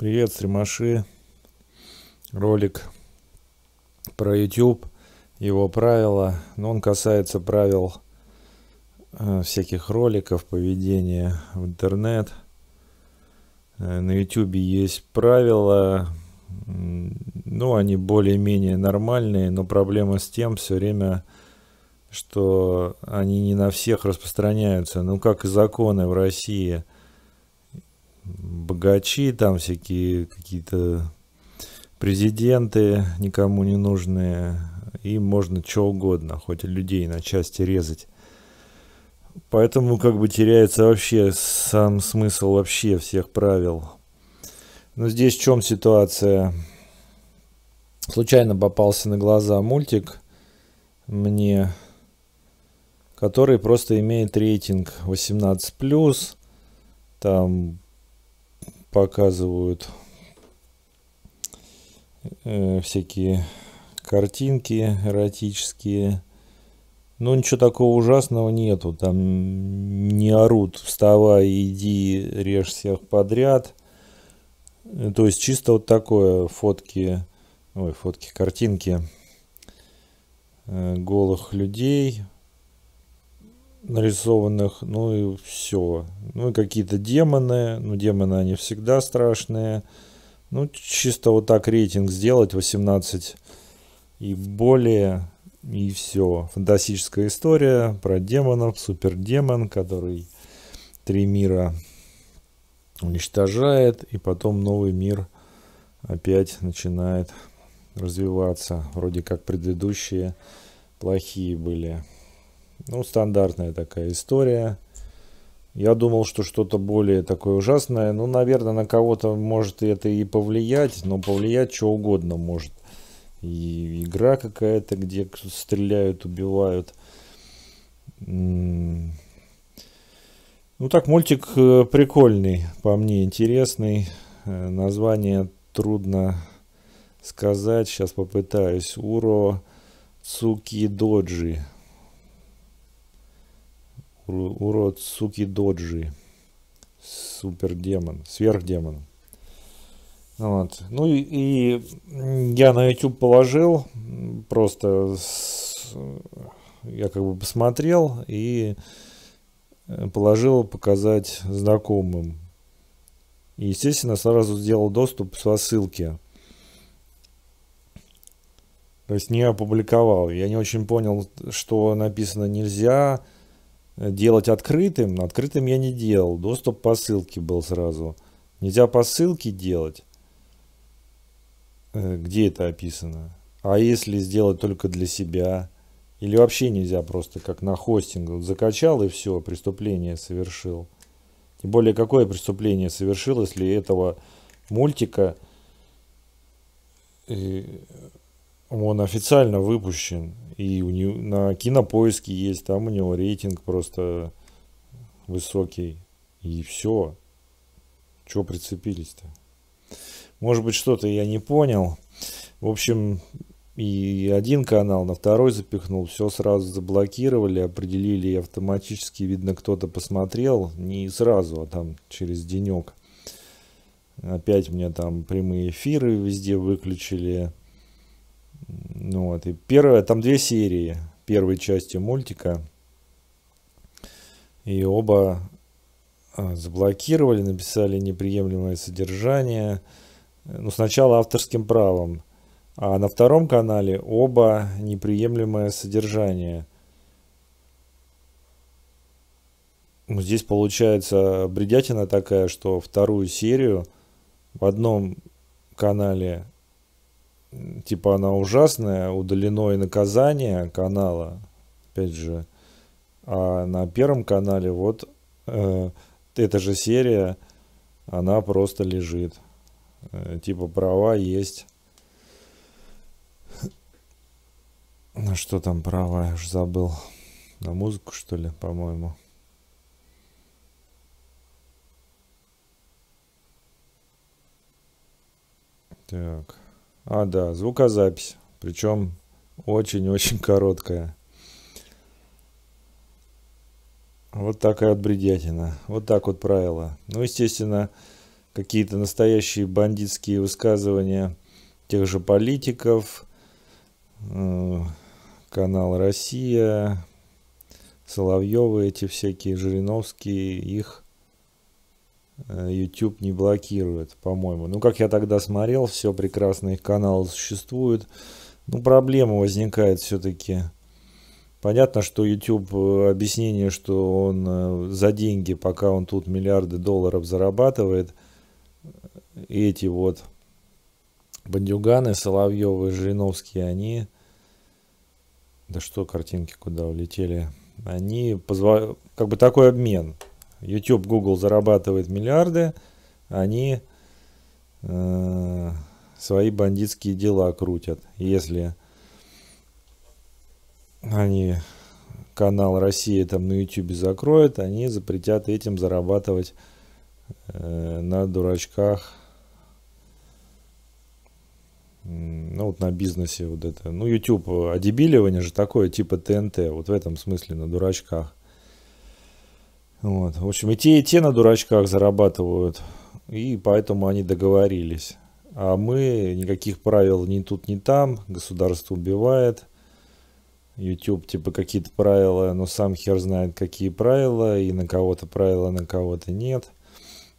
Привет, стримаши. Ролик про YouTube, его правила. Но ну, он касается правил э, всяких роликов, поведения в интернет. Э, на YouTube есть правила. Ну, они более-менее нормальные, но проблема с тем все время, что они не на всех распространяются. Ну, как и законы в России – богачи, там всякие какие-то президенты никому не нужные. И можно что угодно, хоть людей на части резать. Поэтому как бы теряется вообще сам смысл вообще всех правил. Но здесь в чем ситуация? Случайно попался на глаза мультик мне, который просто имеет рейтинг 18+, там показывают э, всякие картинки эротические. Но ну, ничего такого ужасного нету. Там не орут, вставай, иди, режь всех подряд. Э, то есть чисто вот такое фотки, ой, фотки, картинки э, голых людей, нарисованных, ну и все. Ну и какие-то демоны, ну демоны они всегда страшные. Ну чисто вот так рейтинг сделать, 18 и более, и все. Фантастическая история про демонов, супердемон, который три мира уничтожает, и потом новый мир опять начинает развиваться, вроде как предыдущие плохие были. Ну, стандартная такая история. Я думал, что что-то более такое ужасное. Ну, наверное, на кого-то может это и повлиять, но повлиять что угодно может. И игра какая-то, где стреляют, убивают. М-м. Ну так, мультик э, прикольный, по мне интересный. Э, название трудно сказать, сейчас попытаюсь. Уро Цуки Доджи. Урод Суки Доджи. супер демон сверх демон Вот. Ну и, и я на YouTube положил, просто с, я как бы посмотрел и э, положил показать знакомым. И, естественно, сразу сделал доступ по ссылке. То есть не опубликовал. Я не очень понял, что написано нельзя делать открытым, открытым я не делал. Доступ по ссылке был сразу. Нельзя по ссылке делать. Э, где это описано? А если сделать только для себя? Или вообще нельзя просто как на хостинг закачал и все, преступление совершил. Тем более, какое преступление совершил, если этого мультика э, он официально выпущен и у него, на кинопоиске есть, там у него рейтинг просто высокий. И все. Чего прицепились-то? Может быть, что-то я не понял. В общем, и один канал на второй запихнул, все сразу заблокировали, определили и автоматически, видно, кто-то посмотрел, не сразу, а там через денек. Опять мне там прямые эфиры везде выключили, ну, вот, и первая, там две серии первой части мультика. И оба а, заблокировали, написали неприемлемое содержание. Ну, сначала авторским правом. А на втором канале оба неприемлемое содержание. Ну, здесь получается бредятина такая, что вторую серию в одном канале типа она ужасная, удалено и наказание канала, опять же, а на первом канале вот э, эта же серия, она просто лежит, э, типа права есть. Ну что там права, я уж забыл. На музыку, что ли, по-моему. Так. А, да, звукозапись. Причем очень-очень короткая. Вот такая вот Вот так вот правило. Ну, естественно, какие-то настоящие бандитские высказывания тех же политиков, э, канал «Россия», Соловьевы эти всякие, Жириновские, их Э, YouTube не блокирует, по-моему. Ну, как я тогда смотрел, все прекрасно, их каналы существуют. Ну, проблема возникает все-таки. Понятно, что YouTube э, объяснение, что он э, за деньги, пока он тут миллиарды долларов зарабатывает, эти вот бандюганы, Соловьевы, Жириновские, они... Да что, картинки куда улетели? Они позва... как бы такой обмен. YouTube, Google зарабатывает миллиарды, они э, свои бандитские дела крутят. Если они канал России там на YouTube закроют, они запретят этим зарабатывать э, на дурачках. Ну, вот на бизнесе вот это. Ну, YouTube одебиливание же такое, типа ТНТ, вот в этом смысле на дурачках. Вот. В общем, и те, и те на дурачках зарабатывают, и поэтому они договорились. А мы никаких правил ни тут, ни там. Государство убивает. YouTube типа какие-то правила, но сам хер знает, какие правила, и на кого-то правила, на кого-то нет.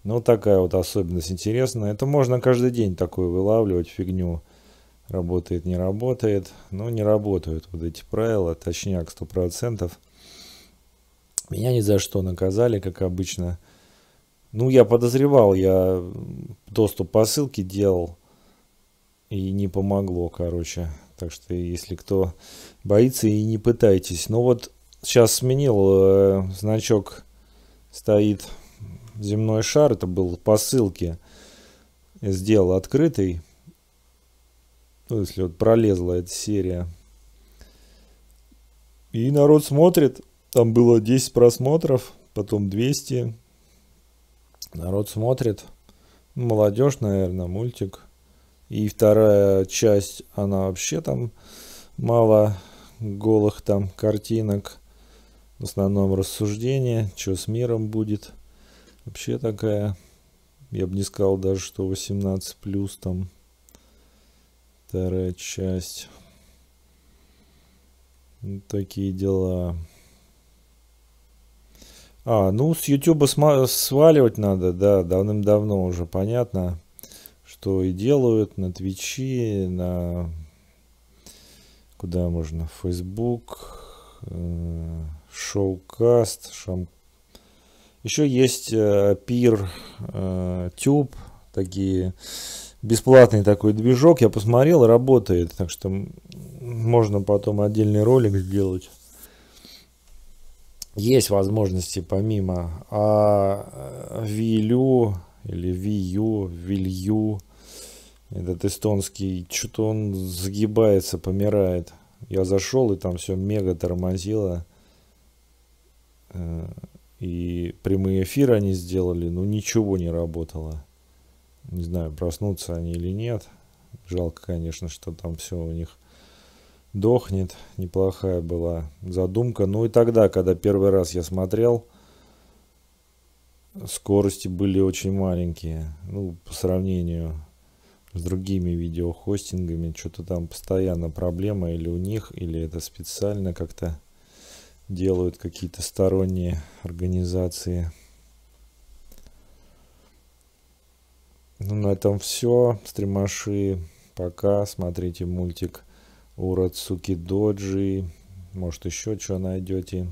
Ну, такая вот особенность интересная. Это можно каждый день такую вылавливать, фигню. Работает, не работает. Но ну, не работают вот эти правила, точняк, сто процентов. Меня ни за что наказали, как обычно. Ну, я подозревал, я доступ по ссылке делал. И не помогло, короче. Так что, если кто боится, и не пытайтесь. Но ну, вот сейчас сменил э, значок. Стоит земной шар. Это был по ссылке. Сделал открытый. Ну, если вот пролезла эта серия. И народ смотрит. Там было 10 просмотров, потом 200. Народ смотрит. Ну, молодежь, наверное, мультик. И вторая часть, она вообще там мало голых там картинок. В основном рассуждения, что с миром будет. Вообще такая, я бы не сказал даже, что 18 плюс там вторая часть. Вот ну, такие дела. А, ну с YouTube сваливать надо, да, давным-давно уже понятно, что и делают на Твичи, на куда можно, Facebook, э, Showcast, Шам... Еще есть э, Peer э, Tube, такие бесплатный такой движок, я посмотрел, работает, так что можно потом отдельный ролик сделать есть возможности помимо а э, Вилю или Вию, Вилью, этот эстонский, что-то он сгибается, помирает. Я зашел, и там все мега тормозило. Э, и прямые эфиры они сделали, но ничего не работало. Не знаю, проснутся они или нет. Жалко, конечно, что там все у них Дохнет, неплохая была задумка. Ну и тогда, когда первый раз я смотрел, скорости были очень маленькие. Ну, по сравнению с другими видеохостингами, что-то там постоянно проблема или у них, или это специально как-то делают какие-то сторонние организации. Ну, на этом все. Стримаши, пока. Смотрите мультик Урацуки Доджи, может еще что найдете.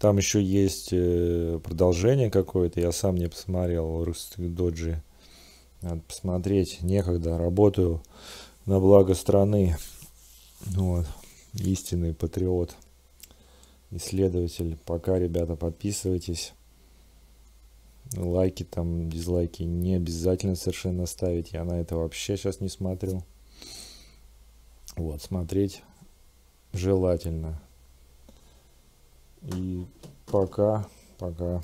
Там еще есть э, продолжение какое-то, я сам не посмотрел Урацуки Доджи. Надо посмотреть, некогда, работаю на благо страны. Вот, истинный патриот, исследователь. Пока, ребята, подписывайтесь. Лайки там, дизлайки не обязательно совершенно ставить. Я на это вообще сейчас не смотрю. Вот, смотреть желательно. И пока, пока